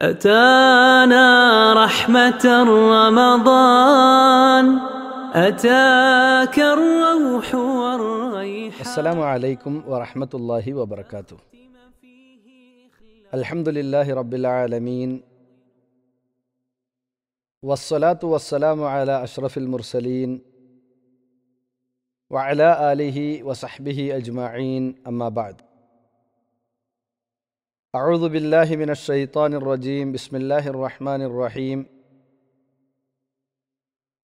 أتانا رحمة رمضان أتاك الروح والريحان السلام عليكم ورحمة الله وبركاته الحمد لله رب العالمين والصلاة والسلام على أشرف المرسلين وعلى آله وصحبه أجمعين أما بعد أعوذ بالله من الشيطان الرجيم بسم الله الرحمن الرحيم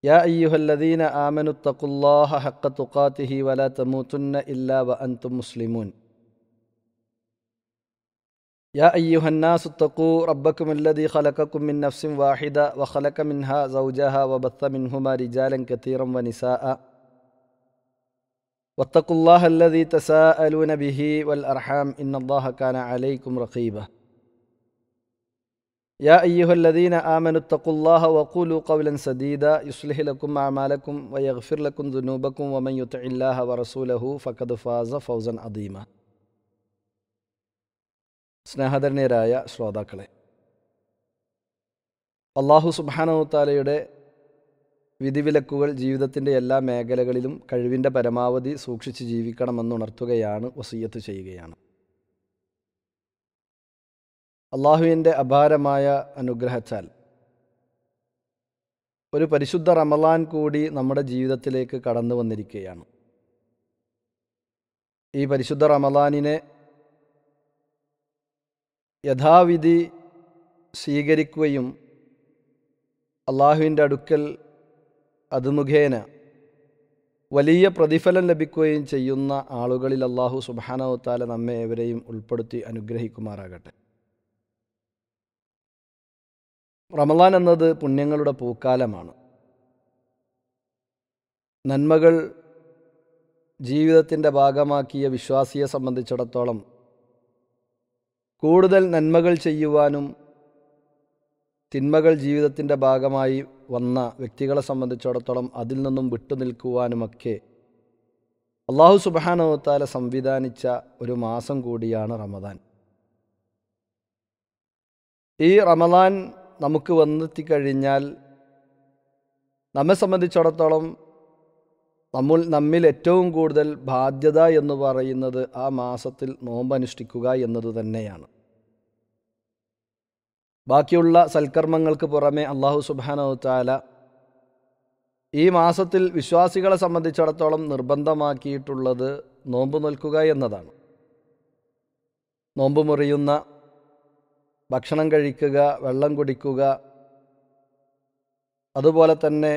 يا أيها الذين آمنوا اتقوا الله حق تقاته ولا تموتن إلا وأنتم مسلمون يا أيها الناس اتقوا ربكم الذي خلقكم من نفس واحدة وخلق منها زوجها وبث منهما رجالا كثيرا ونساءً واتقوا الله الذي تساءلون به والأرحام إن الله كان عليكم رقيبا يا أيها الذين آمنوا اتقوا الله وقولوا قولا سديدا يصلح لكم أعمالكم ويغفر لكم ذنوبكم ومن يطع الله ورسوله فقد فاز فوزا عظيما സ്നേഹധരണ്യരായ ശ്രോതാക്കളെ അള്ളാഹു സുബാനോ താലയുടെ വിധിവിലക്കുകൾ ജീവിതത്തിൻ്റെ എല്ലാ മേഖലകളിലും കഴിവിൻ്റെ പരമാവധി സൂക്ഷിച്ച് ജീവിക്കണമെന്നുണർത്തുകയാണ് വസീയത്ത് ചെയ്യുകയാണ് അള്ളാഹുവിൻ്റെ അപാരമായ അനുഗ്രഹച്ചാൽ ഒരു പരിശുദ്ധ റമലാൻ കൂടി നമ്മുടെ ജീവിതത്തിലേക്ക് കടന്നു വന്നിരിക്കുകയാണ് ഈ പരിശുദ്ധ റമലാനിനെ യഥാവിധി സ്വീകരിക്കുകയും അള്ളാഹുവിൻ്റെ അടുക്കൽ അത് മുഖേന വലിയ പ്രതിഫലം ലഭിക്കുകയും ചെയ്യുന്ന ആളുകളിൽ അള്ളാഹു സുബാനവത്താല നമ്മെ എവരെയും ഉൾപ്പെടുത്തി അനുഗ്രഹിക്കുമാറാകട്ടെ റമലാൻ എന്നത് പുണ്യങ്ങളുടെ പൂക്കാലമാണ് നന്മകൾ ജീവിതത്തിൻ്റെ ഭാഗമാക്കിയ വിശ്വാസിയെ സംബന്ധിച്ചിടത്തോളം കൂടുതൽ നന്മകൾ ചെയ്യുവാനും തിന്മകൾ ജീവിതത്തിൻ്റെ ഭാഗമായി വന്ന വ്യക്തികളെ സംബന്ധിച്ചിടത്തോളം അതിൽ നിന്നും വിട്ടുനിൽക്കുവാനുമൊക്കെ അള്ളാഹു സുബാനോത്താല സംവിധാനിച്ച ഒരു മാസം കൂടിയാണ് റമദാൻ ഈ റമദാൻ നമുക്ക് വന്നെത്തിക്കഴിഞ്ഞാൽ നമ്മെ സംബന്ധിച്ചിടത്തോളം നമ്മൾ നമ്മിൽ ഏറ്റവും കൂടുതൽ ബാധ്യത എന്ന് പറയുന്നത് ആ മാസത്തിൽ നോമ്പ് അനുഷ്ഠിക്കുക എന്നത് തന്നെയാണ് ബാക്കിയുള്ള സൽക്കർമ്മങ്ങൾക്ക് പുറമെ അള്ളാഹു സുബാനവുത്താല ഈ മാസത്തിൽ വിശ്വാസികളെ സംബന്ധിച്ചിടത്തോളം നിർബന്ധമാക്കിയിട്ടുള്ളത് നോമ്പ് നിൽക്കുക എന്നതാണ് നോമ്പ് മുറിയുന്ന ഭക്ഷണം കഴിക്കുക വെള്ളം കുടിക്കുക അതുപോലെ തന്നെ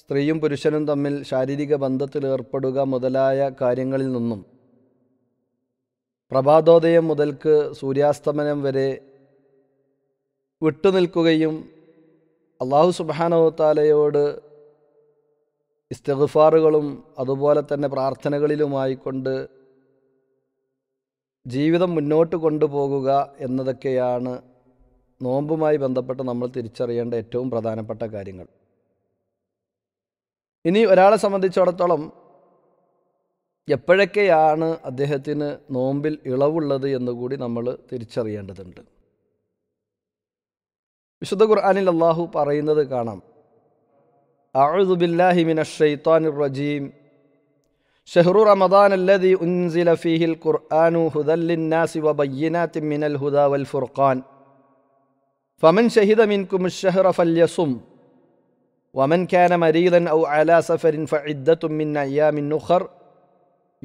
സ്ത്രീയും പുരുഷനും തമ്മിൽ ശാരീരിക ബന്ധത്തിൽ ഏർപ്പെടുക മുതലായ കാര്യങ്ങളിൽ നിന്നും പ്രഭാതോദയം മുതൽക്ക് സൂര്യാസ്തമനം വരെ വിട്ടുനിൽക്കുകയും അള്ളാഹു സുബാനവത്താലയോട് ഇസ്തഫാറുകളും അതുപോലെ തന്നെ പ്രാർത്ഥനകളിലുമായിക്കൊണ്ട് ജീവിതം മുന്നോട്ട് കൊണ്ടുപോകുക എന്നതൊക്കെയാണ് നോമ്പുമായി ബന്ധപ്പെട്ട് നമ്മൾ തിരിച്ചറിയേണ്ട ഏറ്റവും പ്രധാനപ്പെട്ട കാര്യങ്ങൾ ഇനി ഒരാളെ സംബന്ധിച്ചിടത്തോളം എപ്പോഴൊക്കെയാണ് അദ്ദേഹത്തിന് നോമ്പിൽ ഇളവുള്ളത് എന്നുകൂടി നമ്മൾ തിരിച്ചറിയേണ്ടതുണ്ട് വിശുദ്ധ الله അള്ളാഹു പറയുന്നത് കാണാം أعوذ بالله من الشيطان الرجيم شهر رمضان الذي أنزل فيه القرآن هدى للناس وبينات من الهدى والفرقان فمن شهد منكم الشهر فليصم ومن كان مريضا أو على سفر فعدة من أيام نخر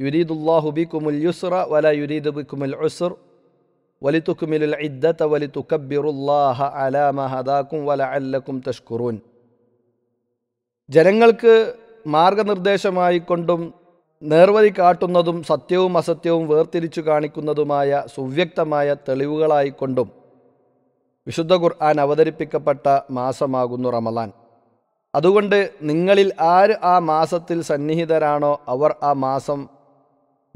يريد الله بكم اليسر ولا يريد بكم العسر വലിത്തുക്കുമിൽ ഇദ്ദത്ത വലിത്തുക്കബിറുല്ലാഹ അലാമ ഹദാക്കും വല അല്ലക്കും തഷ്കുറൂൻ ജനങ്ങൾക്ക് മാർഗനിർദ്ദേശമായിക്കൊണ്ടും നേർവഴി കാട്ടുന്നതും സത്യവും അസത്യവും വേർതിരിച്ചു കാണിക്കുന്നതുമായ സുവ്യക്തമായ തെളിവുകളായിക്കൊണ്ടും വിശുദ്ധ ഖുർആൻ അവതരിപ്പിക്കപ്പെട്ട മാസമാകുന്നു റമലാൻ അതുകൊണ്ട് നിങ്ങളിൽ ആര് ആ മാസത്തിൽ സന്നിഹിതരാണോ അവർ ആ മാസം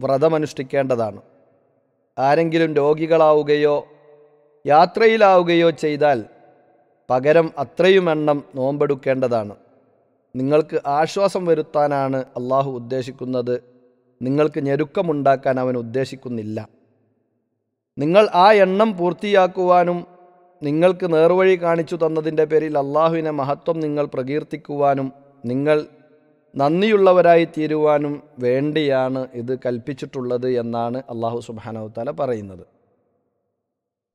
വ്രതമനുഷ്ഠിക്കേണ്ടതാണ് ആരെങ്കിലും രോഗികളാവുകയോ യാത്രയിലാവുകയോ ചെയ്താൽ പകരം അത്രയും എണ്ണം നോമ്പെടുക്കേണ്ടതാണ് നിങ്ങൾക്ക് ആശ്വാസം വരുത്താനാണ് അള്ളാഹു ഉദ്ദേശിക്കുന്നത് നിങ്ങൾക്ക് ഞെരുക്കമുണ്ടാക്കാൻ അവൻ ഉദ്ദേശിക്കുന്നില്ല നിങ്ങൾ ആ എണ്ണം പൂർത്തിയാക്കുവാനും നിങ്ങൾക്ക് നേർവഴി കാണിച്ചു തന്നതിൻ്റെ പേരിൽ അള്ളാഹുവിനെ മഹത്വം നിങ്ങൾ പ്രകീർത്തിക്കുവാനും നിങ്ങൾ നന്ദിയുള്ളവരായി തീരുവാനും വേണ്ടിയാണ് ഇത് കൽപ്പിച്ചിട്ടുള്ളത് എന്നാണ് അള്ളാഹു സുബാനവത്താല പറയുന്നത്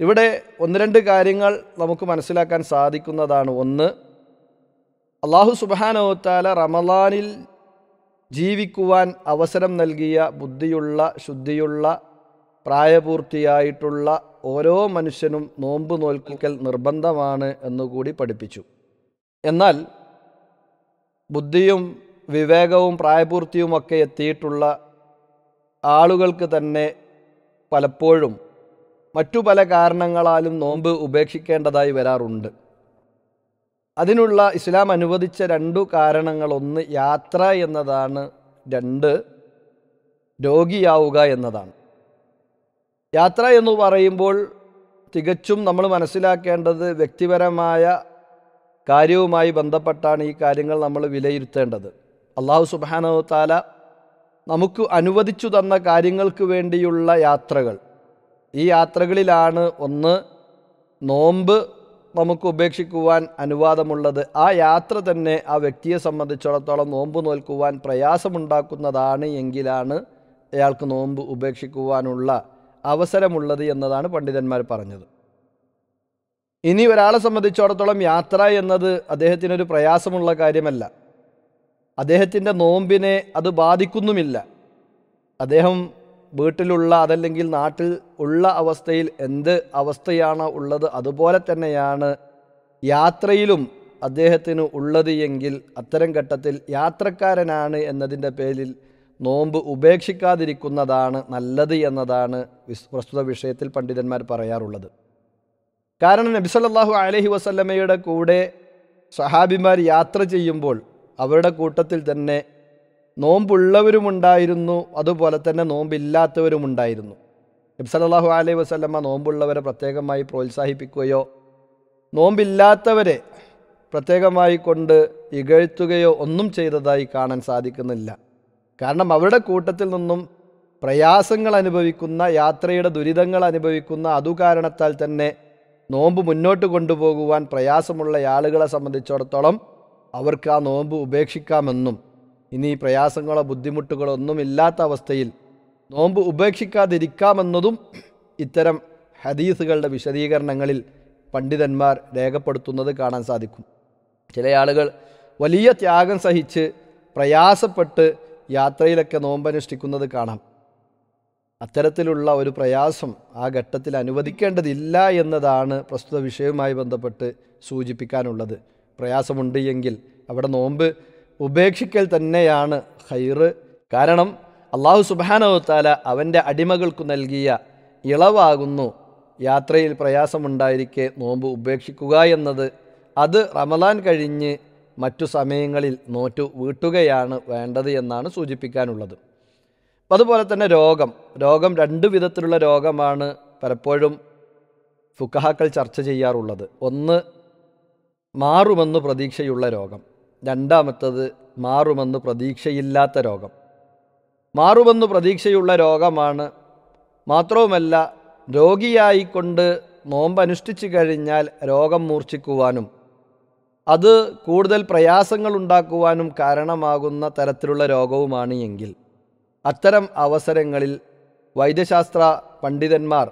ഇവിടെ ഒന്ന് രണ്ട് കാര്യങ്ങൾ നമുക്ക് മനസ്സിലാക്കാൻ സാധിക്കുന്നതാണ് ഒന്ന് അള്ളാഹു സുബാനവത്താല റമലാനിൽ ജീവിക്കുവാൻ അവസരം നൽകിയ ബുദ്ധിയുള്ള ശുദ്ധിയുള്ള പ്രായപൂർത്തിയായിട്ടുള്ള ഓരോ മനുഷ്യനും നോമ്പ് നോൽക്കൽ നിർബന്ധമാണ് എന്നുകൂടി പഠിപ്പിച്ചു എന്നാൽ ബുദ്ധിയും വിവേകവും പ്രായപൂർത്തിയുമൊക്കെ എത്തിയിട്ടുള്ള ആളുകൾക്ക് തന്നെ പലപ്പോഴും മറ്റു പല കാരണങ്ങളാലും നോമ്പ് ഉപേക്ഷിക്കേണ്ടതായി വരാറുണ്ട് അതിനുള്ള ഇസ്ലാം അനുവദിച്ച രണ്ടു കാരണങ്ങളൊന്ന് യാത്ര എന്നതാണ് രണ്ട് രോഗിയാവുക എന്നതാണ് യാത്ര എന്ന് പറയുമ്പോൾ തികച്ചും നമ്മൾ മനസ്സിലാക്കേണ്ടത് വ്യക്തിപരമായ കാര്യവുമായി ബന്ധപ്പെട്ടാണ് ഈ കാര്യങ്ങൾ നമ്മൾ വിലയിരുത്തേണ്ടത് അള്ളാഹു സുബാന താല നമുക്ക് അനുവദിച്ചു തന്ന കാര്യങ്ങൾക്ക് വേണ്ടിയുള്ള യാത്രകൾ ഈ യാത്രകളിലാണ് ഒന്ന് നോമ്പ് നമുക്ക് ഉപേക്ഷിക്കുവാൻ അനുവാദമുള്ളത് ആ യാത്ര തന്നെ ആ വ്യക്തിയെ സംബന്ധിച്ചിടത്തോളം നോമ്പ് നോൽക്കുവാൻ പ്രയാസമുണ്ടാക്കുന്നതാണ് എങ്കിലാണ് അയാൾക്ക് നോമ്പ് ഉപേക്ഷിക്കുവാനുള്ള അവസരമുള്ളത് എന്നതാണ് പണ്ഡിതന്മാർ പറഞ്ഞത് ഇനി ഒരാളെ സംബന്ധിച്ചിടത്തോളം യാത്ര എന്നത് അദ്ദേഹത്തിനൊരു പ്രയാസമുള്ള കാര്യമല്ല അദ്ദേഹത്തിൻ്റെ നോമ്പിനെ അത് ബാധിക്കുന്നുമില്ല അദ്ദേഹം വീട്ടിലുള്ള അതല്ലെങ്കിൽ നാട്ടിൽ ഉള്ള അവസ്ഥയിൽ എന്ത് അവസ്ഥയാണ് ഉള്ളത് അതുപോലെ തന്നെയാണ് യാത്രയിലും അദ്ദേഹത്തിന് ഉള്ളത് എങ്കിൽ അത്തരം ഘട്ടത്തിൽ യാത്രക്കാരനാണ് എന്നതിൻ്റെ പേരിൽ നോമ്പ് ഉപേക്ഷിക്കാതിരിക്കുന്നതാണ് നല്ലത് എന്നതാണ് പ്രസ്തുത വിഷയത്തിൽ പണ്ഡിതന്മാർ പറയാറുള്ളത് കാരണം നബിസല്ലാഹു അലഹി വസല്ലമ്മയുടെ കൂടെ സഹാബിമാർ യാത്ര ചെയ്യുമ്പോൾ അവരുടെ കൂട്ടത്തിൽ തന്നെ നോമ്പുള്ളവരുമുണ്ടായിരുന്നു അതുപോലെ തന്നെ നോമ്പില്ലാത്തവരുമുണ്ടായിരുന്നു ഇബ്സലാഹു അലൈഹി വസ്ലമ്മ നോമ്പുള്ളവരെ പ്രത്യേകമായി പ്രോത്സാഹിപ്പിക്കുകയോ നോമ്പില്ലാത്തവരെ പ്രത്യേകമായി കൊണ്ട് ഇകഴ്ത്തുകയോ ഒന്നും ചെയ്തതായി കാണാൻ സാധിക്കുന്നില്ല കാരണം അവരുടെ കൂട്ടത്തിൽ നിന്നും പ്രയാസങ്ങൾ അനുഭവിക്കുന്ന യാത്രയുടെ ദുരിതങ്ങൾ അനുഭവിക്കുന്ന അതു കാരണത്താൽ തന്നെ നോമ്പ് മുന്നോട്ട് കൊണ്ടുപോകുവാൻ പ്രയാസമുള്ള ആളുകളെ സംബന്ധിച്ചിടത്തോളം അവർക്ക് ആ നോമ്പ് ഉപേക്ഷിക്കാമെന്നും ഇനി പ്രയാസങ്ങളോ ബുദ്ധിമുട്ടുകളോ ഒന്നുമില്ലാത്ത അവസ്ഥയിൽ നോമ്പ് ഉപേക്ഷിക്കാതിരിക്കാമെന്നതും ഇത്തരം ഹദീസുകളുടെ വിശദീകരണങ്ങളിൽ പണ്ഡിതന്മാർ രേഖപ്പെടുത്തുന്നത് കാണാൻ സാധിക്കും ചില ആളുകൾ വലിയ ത്യാഗം സഹിച്ച് പ്രയാസപ്പെട്ട് യാത്രയിലൊക്കെ നോമ്പനുഷ്ഠിക്കുന്നത് കാണാം അത്തരത്തിലുള്ള ഒരു പ്രയാസം ആ ഘട്ടത്തിൽ അനുവദിക്കേണ്ടതില്ല എന്നതാണ് പ്രസ്തുത വിഷയവുമായി ബന്ധപ്പെട്ട് സൂചിപ്പിക്കാനുള്ളത് പ്രയാസമുണ്ട് എങ്കിൽ അവിടെ നോമ്പ് ഉപേക്ഷിക്കൽ തന്നെയാണ് ഹൈറ് കാരണം അള്ളാഹു സുബാനവത്താല അവൻ്റെ അടിമകൾക്ക് നൽകിയ ഇളവാകുന്നു യാത്രയിൽ പ്രയാസമുണ്ടായിരിക്കെ നോമ്പ് ഉപേക്ഷിക്കുക എന്നത് അത് റമലാൻ കഴിഞ്ഞ് മറ്റു സമയങ്ങളിൽ നോറ്റു വീട്ടുകയാണ് വേണ്ടത് എന്നാണ് സൂചിപ്പിക്കാനുള്ളത് അതുപോലെ തന്നെ രോഗം രോഗം രണ്ട് വിധത്തിലുള്ള രോഗമാണ് പലപ്പോഴും ഫുക്കഹാക്കൾ ചർച്ച ചെയ്യാറുള്ളത് ഒന്ന് മാറുമെന്ന് പ്രതീക്ഷയുള്ള രോഗം രണ്ടാമത്തത് മാറുമെന്ന് പ്രതീക്ഷയില്ലാത്ത രോഗം മാറുമെന്ന് പ്രതീക്ഷയുള്ള രോഗമാണ് മാത്രവുമല്ല രോഗിയായിക്കൊണ്ട് നോമ്പനുഷ്ഠിച്ചു കഴിഞ്ഞാൽ രോഗം മൂർച്ഛിക്കുവാനും അത് കൂടുതൽ പ്രയാസങ്ങൾ ഉണ്ടാക്കുവാനും കാരണമാകുന്ന തരത്തിലുള്ള രോഗവുമാണ് എങ്കിൽ അത്തരം അവസരങ്ങളിൽ വൈദ്യശാസ്ത്ര പണ്ഡിതന്മാർ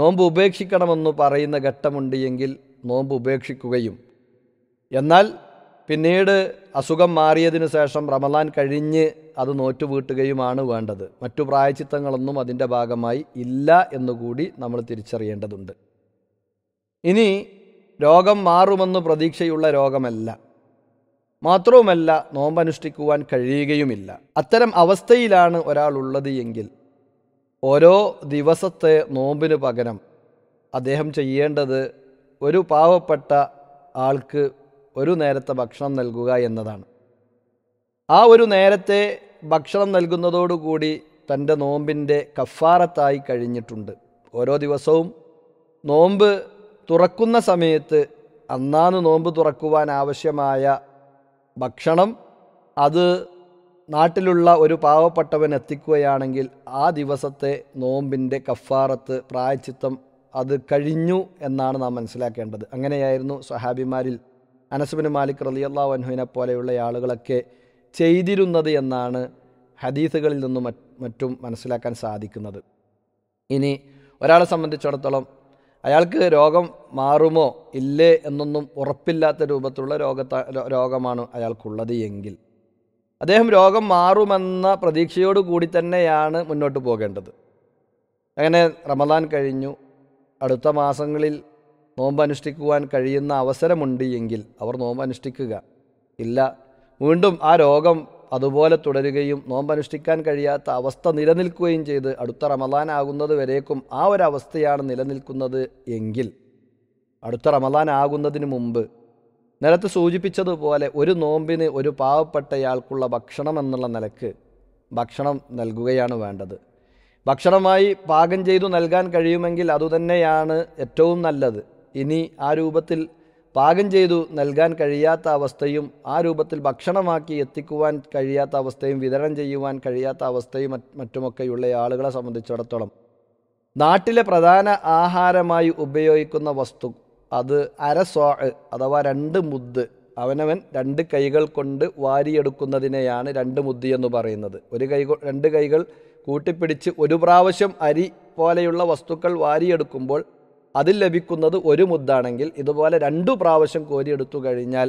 നോമ്പ് ഉപേക്ഷിക്കണമെന്ന് പറയുന്ന ഘട്ടമുണ്ട് എങ്കിൽ നോമ്പ് ഉപേക്ഷിക്കുകയും എന്നാൽ പിന്നീട് അസുഖം മാറിയതിനു ശേഷം റമലാൻ കഴിഞ്ഞ് അത് നോറ്റുവീട്ടുകയുമാണ് വേണ്ടത് മറ്റു പ്രായച്ചിത്തങ്ങളൊന്നും അതിൻ്റെ ഭാഗമായി ഇല്ല എന്നുകൂടി നമ്മൾ തിരിച്ചറിയേണ്ടതുണ്ട് ഇനി രോഗം മാറുമെന്ന് പ്രതീക്ഷയുള്ള രോഗമല്ല മാത്രവുമല്ല നോമ്പനുഷ്ഠിക്കുവാൻ കഴിയുകയുമില്ല അത്തരം അവസ്ഥയിലാണ് ഒരാളുള്ളത് എങ്കിൽ ഓരോ ദിവസത്തെ നോമ്പിന് പകരം അദ്ദേഹം ചെയ്യേണ്ടത് ഒരു പാവപ്പെട്ട ആൾക്ക് ഒരു നേരത്തെ ഭക്ഷണം നൽകുക എന്നതാണ് ആ ഒരു നേരത്തെ ഭക്ഷണം നൽകുന്നതോടുകൂടി തൻ്റെ നോമ്പിൻ്റെ കഫാറത്തായി കഴിഞ്ഞിട്ടുണ്ട് ഓരോ ദിവസവും നോമ്പ് തുറക്കുന്ന സമയത്ത് അന്നാന്ന് നോമ്പ് തുറക്കുവാൻ ആവശ്യമായ ഭക്ഷണം അത് നാട്ടിലുള്ള ഒരു പാവപ്പെട്ടവൻ എത്തിക്കുകയാണെങ്കിൽ ആ ദിവസത്തെ നോമ്പിൻ്റെ കഫാറത്ത് പ്രായച്ചിത്തം അത് കഴിഞ്ഞു എന്നാണ് നാം മനസ്സിലാക്കേണ്ടത് അങ്ങനെയായിരുന്നു സഹാബിമാരിൽ അനസുബിന് മാലിക് റലിയല്ലാ വൻഹുവിനെ പോലെയുള്ള ആളുകളൊക്കെ ചെയ്തിരുന്നത് എന്നാണ് ഹദീസുകളിൽ നിന്നും മറ്റും മനസ്സിലാക്കാൻ സാധിക്കുന്നത് ഇനി ഒരാളെ സംബന്ധിച്ചിടത്തോളം അയാൾക്ക് രോഗം മാറുമോ ഇല്ലേ എന്നൊന്നും ഉറപ്പില്ലാത്ത രൂപത്തിലുള്ള രോഗത്ത രോഗമാണ് അയാൾക്കുള്ളത് എങ്കിൽ അദ്ദേഹം രോഗം മാറുമെന്ന പ്രതീക്ഷയോട് കൂടി തന്നെയാണ് മുന്നോട്ട് പോകേണ്ടത് അങ്ങനെ റമദാൻ കഴിഞ്ഞു അടുത്ത മാസങ്ങളിൽ നോമ്പ് അനുഷ്ഠിക്കുവാൻ കഴിയുന്ന അവസരമുണ്ട് എങ്കിൽ അവർ നോമ്പ് അനുഷ്ഠിക്കുക ഇല്ല വീണ്ടും ആ രോഗം അതുപോലെ തുടരുകയും അനുഷ്ഠിക്കാൻ കഴിയാത്ത അവസ്ഥ നിലനിൽക്കുകയും ചെയ്ത് അടുത്ത റമദാൻ ആകുന്നത് വരേക്കും ആ ഒരു അവസ്ഥയാണ് നിലനിൽക്കുന്നത് എങ്കിൽ അടുത്ത റമദാൻ ആകുന്നതിന് മുമ്പ് നേരത്തെ സൂചിപ്പിച്ചതുപോലെ ഒരു നോമ്പിന് ഒരു പാവപ്പെട്ടയാൾക്കുള്ള ഭക്ഷണം എന്നുള്ള നിലക്ക് ഭക്ഷണം നൽകുകയാണ് വേണ്ടത് ഭക്ഷണമായി പാകം ചെയ്തു നൽകാൻ കഴിയുമെങ്കിൽ അതുതന്നെയാണ് ഏറ്റവും നല്ലത് ഇനി ആ രൂപത്തിൽ പാകം ചെയ്തു നൽകാൻ കഴിയാത്ത അവസ്ഥയും ആ രൂപത്തിൽ ഭക്ഷണമാക്കി എത്തിക്കുവാൻ കഴിയാത്ത അവസ്ഥയും വിതരണം ചെയ്യുവാൻ കഴിയാത്ത അവസ്ഥയും മറ്റുമൊക്കെയുള്ള ആളുകളെ സംബന്ധിച്ചിടത്തോളം നാട്ടിലെ പ്രധാന ആഹാരമായി ഉപയോഗിക്കുന്ന വസ്തു അത് സ്വാ അഥവാ രണ്ട് മുദ്ദ് അവനവൻ രണ്ട് കൈകൾ കൊണ്ട് വാരിയെടുക്കുന്നതിനെയാണ് രണ്ട് മുദ്ദി എന്ന് പറയുന്നത് ഒരു കൈ രണ്ട് കൈകൾ കൂട്ടിപ്പിടിച്ച് ഒരു പ്രാവശ്യം അരി പോലെയുള്ള വസ്തുക്കൾ വാരിയെടുക്കുമ്പോൾ അതിൽ ലഭിക്കുന്നത് ഒരു മുദ്ദാണെങ്കിൽ ഇതുപോലെ രണ്ടു പ്രാവശ്യം കോരിയെടുത്തു കഴിഞ്ഞാൽ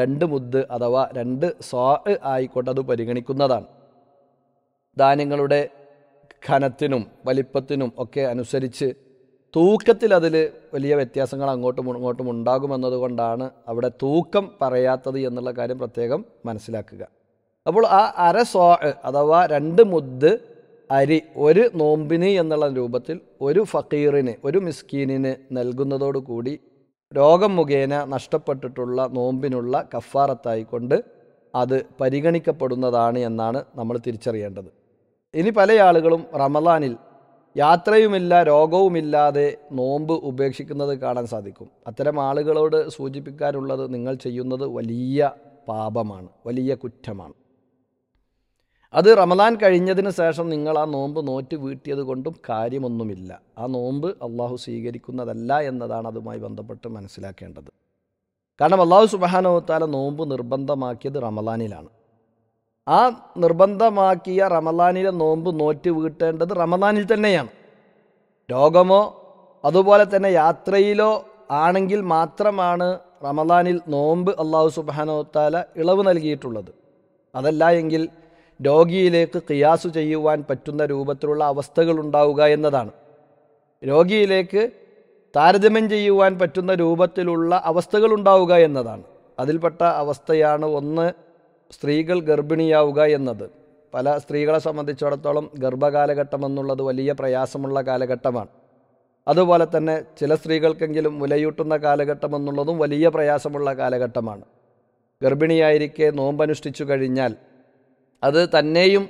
രണ്ട് മുദ്ദ് അഥവാ രണ്ട് സ്വാ ആയിക്കോട്ടെ അത് പരിഗണിക്കുന്നതാണ് ധാന്യങ്ങളുടെ ഖനത്തിനും വലിപ്പത്തിനും ഒക്കെ അനുസരിച്ച് തൂക്കത്തിൽ അതിൽ വലിയ വ്യത്യാസങ്ങൾ അങ്ങോട്ടും ഇങ്ങോട്ടും ഉണ്ടാകുമെന്നതുകൊണ്ടാണ് അവിടെ തൂക്കം പറയാത്തത് എന്നുള്ള കാര്യം പ്രത്യേകം മനസ്സിലാക്കുക അപ്പോൾ ആ അര സ്വാ അഥവാ രണ്ട് മുദ്ദ് അരി ഒരു നോമ്പിനി എന്നുള്ള രൂപത്തിൽ ഒരു ഫക്കീറിന് ഒരു മിസ്കീനിന് നൽകുന്നതോടുകൂടി രോഗം മുഖേന നഷ്ടപ്പെട്ടിട്ടുള്ള നോമ്പിനുള്ള കഫാറത്തായിക്കൊണ്ട് അത് പരിഗണിക്കപ്പെടുന്നതാണ് എന്നാണ് നമ്മൾ തിരിച്ചറിയേണ്ടത് ഇനി പല ആളുകളും റമദാനിൽ യാത്രയുമില്ല രോഗവുമില്ലാതെ നോമ്പ് ഉപേക്ഷിക്കുന്നത് കാണാൻ സാധിക്കും അത്തരം ആളുകളോട് സൂചിപ്പിക്കാനുള്ളത് നിങ്ങൾ ചെയ്യുന്നത് വലിയ പാപമാണ് വലിയ കുറ്റമാണ് അത് റമദാൻ കഴിഞ്ഞതിന് ശേഷം നിങ്ങൾ ആ നോമ്പ് നോറ്റ് വീട്ടിയത് കൊണ്ടും കാര്യമൊന്നുമില്ല ആ നോമ്പ് അള്ളാഹു സ്വീകരിക്കുന്നതല്ല എന്നതാണ് അതുമായി ബന്ധപ്പെട്ട് മനസ്സിലാക്കേണ്ടത് കാരണം അള്ളാഹു സുബാനോത്താല നോമ്പ് നിർബന്ധമാക്കിയത് റമദാനിലാണ് ആ നിർബന്ധമാക്കിയ റമദാനിലെ നോമ്പ് നോറ്റ് വീട്ടേണ്ടത് റമദാനിൽ തന്നെയാണ് രോഗമോ അതുപോലെ തന്നെ യാത്രയിലോ ആണെങ്കിൽ മാത്രമാണ് റമദാനിൽ നോമ്പ് അള്ളാഹു സുബാനോത്താല ഇളവ് നൽകിയിട്ടുള്ളത് അതല്ല എങ്കിൽ രോഗിയിലേക്ക് കിയാസ് ചെയ്യുവാൻ പറ്റുന്ന രൂപത്തിലുള്ള അവസ്ഥകൾ ഉണ്ടാവുക എന്നതാണ് രോഗിയിലേക്ക് താരതമ്യം ചെയ്യുവാൻ പറ്റുന്ന രൂപത്തിലുള്ള അവസ്ഥകൾ ഉണ്ടാവുക എന്നതാണ് അതിൽപ്പെട്ട അവസ്ഥയാണ് ഒന്ന് സ്ത്രീകൾ ഗർഭിണിയാവുക എന്നത് പല സ്ത്രീകളെ സംബന്ധിച്ചിടത്തോളം ഗർഭകാലഘട്ടം എന്നുള്ളത് വലിയ പ്രയാസമുള്ള കാലഘട്ടമാണ് അതുപോലെ തന്നെ ചില സ്ത്രീകൾക്കെങ്കിലും മുലയൂട്ടുന്ന കാലഘട്ടം എന്നുള്ളതും വലിയ പ്രയാസമുള്ള കാലഘട്ടമാണ് ഗർഭിണിയായിരിക്കെ നോമ്പനുഷ്ഠിച്ചു കഴിഞ്ഞാൽ അത് തന്നെയും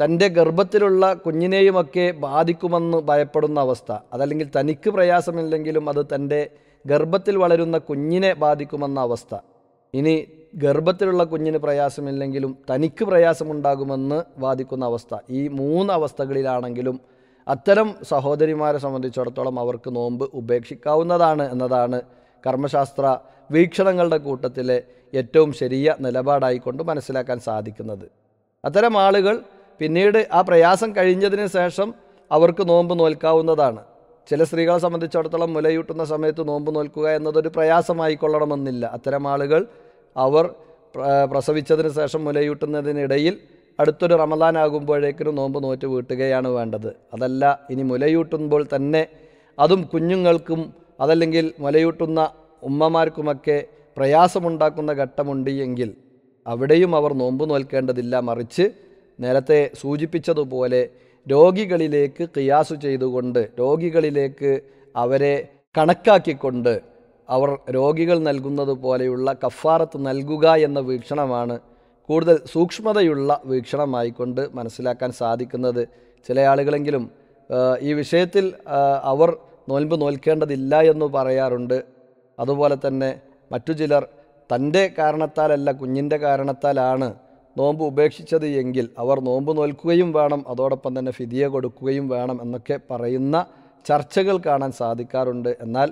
തൻ്റെ ഗർഭത്തിലുള്ള കുഞ്ഞിനെയുമൊക്കെ ബാധിക്കുമെന്ന് ഭയപ്പെടുന്ന അവസ്ഥ അതല്ലെങ്കിൽ തനിക്ക് പ്രയാസമില്ലെങ്കിലും അത് തൻ്റെ ഗർഭത്തിൽ വളരുന്ന കുഞ്ഞിനെ ബാധിക്കുമെന്ന അവസ്ഥ ഇനി ഗർഭത്തിലുള്ള കുഞ്ഞിന് പ്രയാസമില്ലെങ്കിലും തനിക്ക് പ്രയാസമുണ്ടാകുമെന്ന് വാദിക്കുന്ന അവസ്ഥ ഈ മൂന്ന് അവസ്ഥകളിലാണെങ്കിലും അത്തരം സഹോദരിമാരെ സംബന്ധിച്ചിടത്തോളം അവർക്ക് നോമ്പ് ഉപേക്ഷിക്കാവുന്നതാണ് എന്നതാണ് കർമ്മശാസ്ത്ര വീക്ഷണങ്ങളുടെ കൂട്ടത്തിലെ ഏറ്റവും ശരിയ നിലപാടായിക്കൊണ്ട് മനസ്സിലാക്കാൻ സാധിക്കുന്നത് അത്തരം ആളുകൾ പിന്നീട് ആ പ്രയാസം കഴിഞ്ഞതിന് ശേഷം അവർക്ക് നോമ്പ് നോൽക്കാവുന്നതാണ് ചില സ്ത്രീകളെ സംബന്ധിച്ചിടത്തോളം മുലയൂട്ടുന്ന സമയത്ത് നോമ്പ് നോൽക്കുക എന്നതൊരു പ്രയാസമായിക്കൊള്ളണമെന്നില്ല അത്തരം ആളുകൾ അവർ പ്രസവിച്ചതിന് ശേഷം മുലയൂട്ടുന്നതിനിടയിൽ അടുത്തൊരു റമദാൻ ആകുമ്പോഴേക്കിനും നോമ്പ് നോറ്റ് വീട്ടുകയാണ് വേണ്ടത് അതല്ല ഇനി മുലയൂട്ടുമ്പോൾ തന്നെ അതും കുഞ്ഞുങ്ങൾക്കും അതല്ലെങ്കിൽ മുലയൂട്ടുന്ന ഉമ്മമാർക്കുമൊക്കെ പ്രയാസമുണ്ടാക്കുന്ന ഘട്ടമുണ്ട് എങ്കിൽ അവിടെയും അവർ നോമ്പ് നോൽക്കേണ്ടതില്ല മറിച്ച് നേരത്തെ സൂചിപ്പിച്ചതുപോലെ രോഗികളിലേക്ക് കിയാസു ചെയ്തുകൊണ്ട് രോഗികളിലേക്ക് അവരെ കണക്കാക്കിക്കൊണ്ട് അവർ രോഗികൾ നൽകുന്നത് പോലെയുള്ള കഫാറത്ത് നൽകുക എന്ന വീക്ഷണമാണ് കൂടുതൽ സൂക്ഷ്മതയുള്ള വീക്ഷണമായിക്കൊണ്ട് മനസ്സിലാക്കാൻ സാധിക്കുന്നത് ചില ആളുകളെങ്കിലും ഈ വിഷയത്തിൽ അവർ നോൽമ്പ് നോൽക്കേണ്ടതില്ല എന്ന് പറയാറുണ്ട് അതുപോലെ തന്നെ മറ്റു ചിലർ തൻ്റെ കാരണത്താലല്ല കുഞ്ഞിൻ്റെ കാരണത്താലാണ് നോമ്പ് ഉപേക്ഷിച്ചത് എങ്കിൽ അവർ നോമ്പ് നോൽക്കുകയും വേണം അതോടൊപ്പം തന്നെ ഫിതിയ കൊടുക്കുകയും വേണം എന്നൊക്കെ പറയുന്ന ചർച്ചകൾ കാണാൻ സാധിക്കാറുണ്ട് എന്നാൽ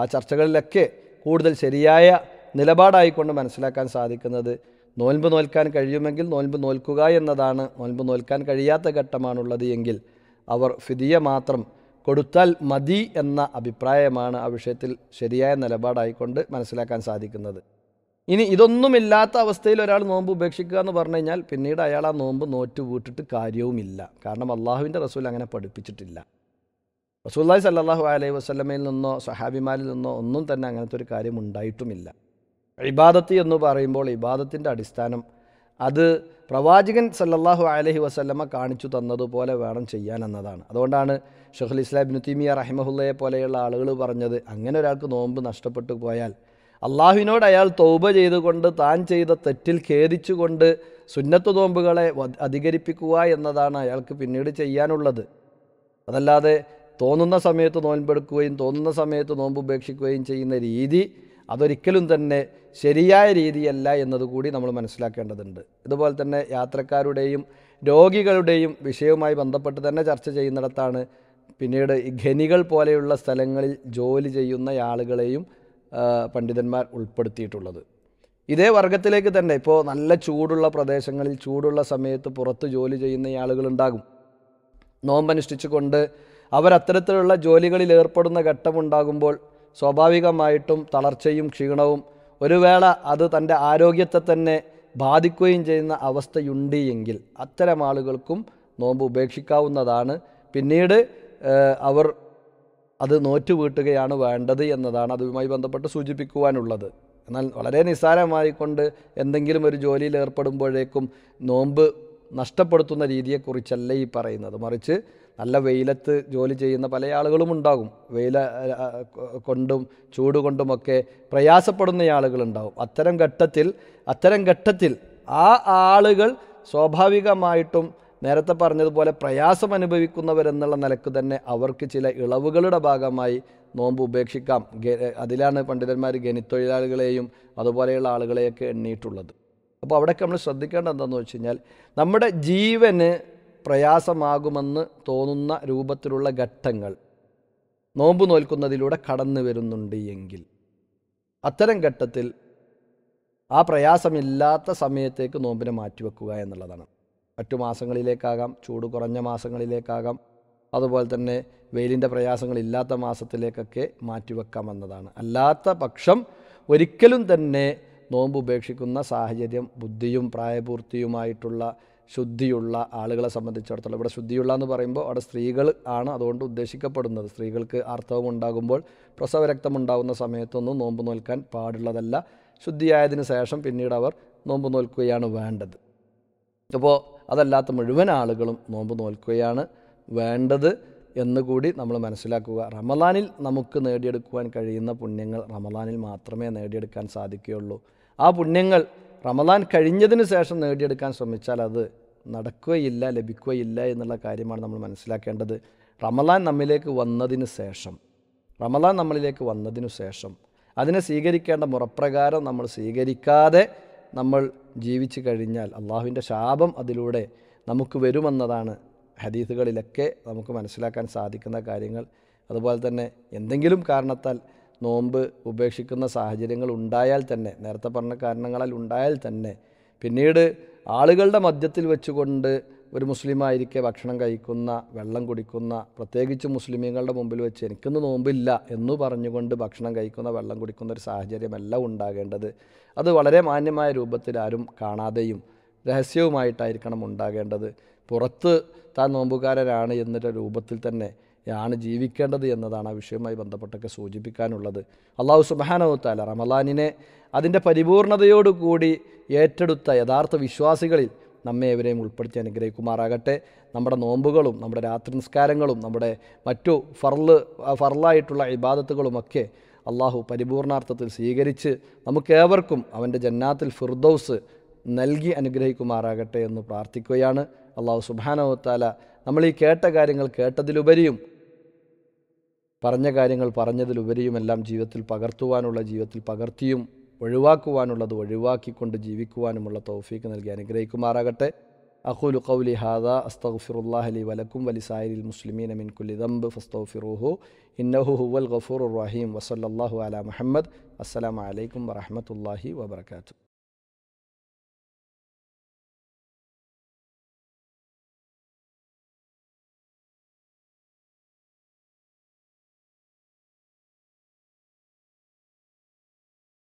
ആ ചർച്ചകളിലൊക്കെ കൂടുതൽ ശരിയായ നിലപാടായിക്കൊണ്ട് മനസ്സിലാക്കാൻ സാധിക്കുന്നത് നോൽമ്പ് നോൽക്കാൻ കഴിയുമെങ്കിൽ നോൽമ്പ് നോൽക്കുക എന്നതാണ് നോൽമ്പ് നോൽക്കാൻ കഴിയാത്ത ഘട്ടമാണുള്ളത് എങ്കിൽ അവർ ഫിതിയ മാത്രം കൊടുത്താൽ മതി എന്ന അഭിപ്രായമാണ് ആ വിഷയത്തിൽ ശരിയായ നിലപാടായിക്കൊണ്ട് മനസ്സിലാക്കാൻ സാധിക്കുന്നത് ഇനി ഇതൊന്നുമില്ലാത്ത അവസ്ഥയിൽ ഒരാൾ നോമ്പ് ഉപേക്ഷിക്കുക എന്ന് പറഞ്ഞു കഴിഞ്ഞാൽ പിന്നീട് അയാൾ ആ നോമ്പ് നോറ്റ് വീട്ടിട്ട് കാര്യവുമില്ല കാരണം അള്ളാഹുവിൻ്റെ റസൂൽ അങ്ങനെ പഠിപ്പിച്ചിട്ടില്ല റസൂല്ലായി സല്ലാഹു അലൈഹി വസ്ലമയിൽ നിന്നോ സഹാബിമാരിൽ നിന്നോ ഒന്നും തന്നെ അങ്ങനത്തെ ഒരു കാര്യം ഉണ്ടായിട്ടുമില്ല ഇബാദത്ത് എന്ന് പറയുമ്പോൾ ഇബാദത്തിൻ്റെ അടിസ്ഥാനം അത് പ്രവാചകൻ സല്ലല്ലാഹു അലഹി വസ്ല്ലമ്മ കാണിച്ചു തന്നതുപോലെ വേണം ചെയ്യാൻ എന്നതാണ് അതുകൊണ്ടാണ് ഷെഹുൽ ഇസ്ലാം തീമിയ റഹിമഹുല്ലയെ പോലെയുള്ള ആളുകൾ പറഞ്ഞത് അങ്ങനെ ഒരാൾക്ക് നോമ്പ് നഷ്ടപ്പെട്ടു പോയാൽ അള്ളാഹുവിനോട് അയാൾ തൗബ ചെയ്തുകൊണ്ട് താൻ ചെയ്ത തെറ്റിൽ ഖേദിച്ചുകൊണ്ട് സുന്നത്ത് തോമ്പുകളെ അധികരിപ്പിക്കുക എന്നതാണ് അയാൾക്ക് പിന്നീട് ചെയ്യാനുള്ളത് അതല്ലാതെ തോന്നുന്ന സമയത്ത് നോൻപെടുക്കുകയും തോന്നുന്ന സമയത്ത് നോമ്പ് ഉപേക്ഷിക്കുകയും ചെയ്യുന്ന രീതി അതൊരിക്കലും തന്നെ ശരിയായ രീതിയല്ല എന്നതുകൂടി നമ്മൾ മനസ്സിലാക്കേണ്ടതുണ്ട് ഇതുപോലെ തന്നെ യാത്രക്കാരുടെയും രോഗികളുടെയും വിഷയവുമായി ബന്ധപ്പെട്ട് തന്നെ ചർച്ച ചെയ്യുന്നിടത്താണ് പിന്നീട് ഖനികൾ പോലെയുള്ള സ്ഥലങ്ങളിൽ ജോലി ചെയ്യുന്ന ആളുകളെയും പണ്ഡിതന്മാർ ഉൾപ്പെടുത്തിയിട്ടുള്ളത് ഇതേ വർഗത്തിലേക്ക് തന്നെ ഇപ്പോൾ നല്ല ചൂടുള്ള പ്രദേശങ്ങളിൽ ചൂടുള്ള സമയത്ത് പുറത്ത് ജോലി ചെയ്യുന്ന ആളുകളുണ്ടാകും നോമ്പനുഷ്ഠിച്ചുകൊണ്ട് അവരത്തരത്തിലുള്ള ജോലികളിൽ ഏർപ്പെടുന്ന ഘട്ടമുണ്ടാകുമ്പോൾ സ്വാഭാവികമായിട്ടും തളർച്ചയും ക്ഷീണവും ഒരു വേള അത് തൻ്റെ ആരോഗ്യത്തെ തന്നെ ബാധിക്കുകയും ചെയ്യുന്ന അവസ്ഥയുണ്ട് എങ്കിൽ അത്തരം ആളുകൾക്കും നോമ്പ് ഉപേക്ഷിക്കാവുന്നതാണ് പിന്നീട് അവർ അത് നോറ്റു വീട്ടുകയാണ് വേണ്ടത് എന്നതാണ് അതുമായി ബന്ധപ്പെട്ട് സൂചിപ്പിക്കുവാനുള്ളത് എന്നാൽ വളരെ നിസ്സാരമായിക്കൊണ്ട് എന്തെങ്കിലും ഒരു ജോലിയിൽ ഏർപ്പെടുമ്പോഴേക്കും നോമ്പ് നഷ്ടപ്പെടുത്തുന്ന രീതിയെക്കുറിച്ചല്ല ഈ പറയുന്നത് മറിച്ച് നല്ല വെയിലത്ത് ജോലി ചെയ്യുന്ന പല ആളുകളും ഉണ്ടാകും വെയില കൊണ്ടും ചൂട് കൊണ്ടുമൊക്കെ പ്രയാസപ്പെടുന്ന ആളുകളുണ്ടാകും അത്തരം ഘട്ടത്തിൽ അത്തരം ഘട്ടത്തിൽ ആ ആളുകൾ സ്വാഭാവികമായിട്ടും നേരത്തെ പറഞ്ഞതുപോലെ പ്രയാസം അനുഭവിക്കുന്നവരെന്നുള്ള നിലക്ക് തന്നെ അവർക്ക് ചില ഇളവുകളുടെ ഭാഗമായി നോമ്പ് ഉപേക്ഷിക്കാം അതിലാണ് പണ്ഡിതന്മാർ ഗനിത്തൊഴിലാളികളെയും അതുപോലെയുള്ള ആളുകളെയൊക്കെ എണ്ണിയിട്ടുള്ളത് അപ്പോൾ അവിടെയൊക്കെ നമ്മൾ ശ്രദ്ധിക്കേണ്ടത് എന്താണെന്ന് വെച്ച് കഴിഞ്ഞാൽ നമ്മുടെ ജീവന് പ്രയാസമാകുമെന്ന് തോന്നുന്ന രൂപത്തിലുള്ള ഘട്ടങ്ങൾ നോമ്പ് നോൽക്കുന്നതിലൂടെ കടന്നു വരുന്നുണ്ട് എങ്കിൽ അത്തരം ഘട്ടത്തിൽ ആ പ്രയാസമില്ലാത്ത സമയത്തേക്ക് നോമ്പിനെ മാറ്റിവെക്കുക എന്നുള്ളതാണ് മറ്റു മാസങ്ങളിലേക്കാകാം ചൂട് കുറഞ്ഞ മാസങ്ങളിലേക്കാകാം അതുപോലെ തന്നെ വെയിലിൻ്റെ പ്രയാസങ്ങളില്ലാത്ത മാസത്തിലേക്കൊക്കെ മാറ്റിവെക്കാമെന്നതാണ് അല്ലാത്ത പക്ഷം ഒരിക്കലും തന്നെ നോമ്പ് ഉപേക്ഷിക്കുന്ന സാഹചര്യം ബുദ്ധിയും പ്രായപൂർത്തിയുമായിട്ടുള്ള ശുദ്ധിയുള്ള ആളുകളെ സംബന്ധിച്ചിടത്തോളം ഇവിടെ ശുദ്ധിയുള്ള എന്ന് പറയുമ്പോൾ അവിടെ സ്ത്രീകൾ ആണ് അതുകൊണ്ട് ഉദ്ദേശിക്കപ്പെടുന്നത് സ്ത്രീകൾക്ക് ആർത്തവം ഉണ്ടാകുമ്പോൾ പ്രസവരക്തം ഉണ്ടാകുന്ന സമയത്തൊന്നും നോമ്പ് നോൽക്കാൻ പാടുള്ളതല്ല ശുദ്ധിയായതിനു ശേഷം പിന്നീട് അവർ നോമ്പ് നോൽക്കുകയാണ് വേണ്ടത് അപ്പോൾ അതല്ലാത്ത മുഴുവൻ ആളുകളും നോമ്പ് നോൽക്കുകയാണ് വേണ്ടത് എന്നുകൂടി നമ്മൾ മനസ്സിലാക്കുക റമലാനിൽ നമുക്ക് നേടിയെടുക്കുവാൻ കഴിയുന്ന പുണ്യങ്ങൾ റമലാനിൽ മാത്രമേ നേടിയെടുക്കാൻ സാധിക്കുകയുള്ളൂ ആ പുണ്യങ്ങൾ റമലാൻ കഴിഞ്ഞതിന് ശേഷം നേടിയെടുക്കാൻ ശ്രമിച്ചാൽ അത് നടക്കുകയില്ല ലഭിക്കുകയില്ല എന്നുള്ള കാര്യമാണ് നമ്മൾ മനസ്സിലാക്കേണ്ടത് റമലാൻ നമ്മിലേക്ക് വന്നതിന് ശേഷം റമലാൻ നമ്മളിലേക്ക് വന്നതിനു ശേഷം അതിനെ സ്വീകരിക്കേണ്ട മുറപ്രകാരം നമ്മൾ സ്വീകരിക്കാതെ നമ്മൾ ജീവിച്ചു കഴിഞ്ഞാൽ അള്ളാഹുവിൻ്റെ ശാപം അതിലൂടെ നമുക്ക് വരുമെന്നതാണ് ഹദീസുകളിലൊക്കെ നമുക്ക് മനസ്സിലാക്കാൻ സാധിക്കുന്ന കാര്യങ്ങൾ അതുപോലെ തന്നെ എന്തെങ്കിലും കാരണത്താൽ നോമ്പ് ഉപേക്ഷിക്കുന്ന സാഹചര്യങ്ങൾ ഉണ്ടായാൽ തന്നെ നേരത്തെ പറഞ്ഞ കാരണങ്ങളാൽ ഉണ്ടായാൽ തന്നെ പിന്നീട് ആളുകളുടെ മധ്യത്തിൽ വെച്ചുകൊണ്ട് ഒരു മുസ്ലിമായിരിക്കെ ഭക്ഷണം കഴിക്കുന്ന വെള്ളം കുടിക്കുന്ന പ്രത്യേകിച്ച് മുസ്ലിമീങ്ങളുടെ മുമ്പിൽ വെച്ച് എനിക്കൊന്നും നോമ്പില്ല എന്ന് പറഞ്ഞുകൊണ്ട് ഭക്ഷണം കഴിക്കുന്ന വെള്ളം കുടിക്കുന്ന ഒരു സാഹചര്യമല്ല ഉണ്ടാകേണ്ടത് അത് വളരെ മാന്യമായ രൂപത്തിൽ ആരും കാണാതെയും രഹസ്യവുമായിട്ടായിരിക്കണം ഉണ്ടാകേണ്ടത് പുറത്ത് താൻ നോമ്പുകാരനാണ് എന്നൊരു രൂപത്തിൽ തന്നെ ആണ് ജീവിക്കേണ്ടത് എന്നതാണ് ആ വിഷയവുമായി ബന്ധപ്പെട്ടൊക്കെ സൂചിപ്പിക്കാനുള്ളത് അള്ളാഹു സുബാനവുത്താല റമലാനിനെ അതിൻ്റെ പരിപൂർണതയോടുകൂടി ഏറ്റെടുത്ത യഥാർത്ഥ വിശ്വാസികളിൽ നമ്മെ എവരെയും ഉൾപ്പെടുത്തി അനുഗ്രഹിക്കുമാറാകട്ടെ നമ്മുടെ നോമ്പുകളും നമ്മുടെ രാത്രി നിസ്കാരങ്ങളും നമ്മുടെ മറ്റു ഫർള് ഫർളായിട്ടുള്ള ഇബാദത്തുകളുമൊക്കെ അള്ളാഹു പരിപൂർണാർത്ഥത്തിൽ സ്വീകരിച്ച് നമുക്കേവർക്കും അവൻ്റെ ജന്നാത്തിൽ ഫിർദൗസ് നൽകി അനുഗ്രഹിക്കുമാറാകട്ടെ എന്ന് പ്രാർത്ഥിക്കുകയാണ് അള്ളാഹു സുബാനവത്താല നമ്മൾ ഈ കേട്ട കാര്യങ്ങൾ കേട്ടതിലുപരിയും പറഞ്ഞ കാര്യങ്ങൾ പറഞ്ഞതിലുപരിയുമെല്ലാം ജീവിതത്തിൽ പകർത്തുവാനുള്ള ജീവിതത്തിൽ പകർത്തിയും ഒഴിവാക്കുവാനുള്ളത് ഒഴിവാക്കിക്കൊണ്ട് ജീവിക്കുവാനുമുള്ള തൗഫീക്ക് നൽകി അനുഗ്രഹിക്കുമാറാകട്ടെ അഖുലു ഖൗലി ഹാദ അസ്തഗ്ഫിറുല്ലാഹലി വലക്കും വലിസായിലിൽ മുസ്ലിമീന മിൻ കുലിദംബ് ഫസ്തഗ്ഫിറുഹു ഇന്നഹു ഹുവൽ ഗഫൂർ റഹീം വസല്ലാഹു അല മുഹമ്മദ് അസ്സലാമലൈക്കും വറഹമത്തല്ലാഹി വബർക്കാത്തു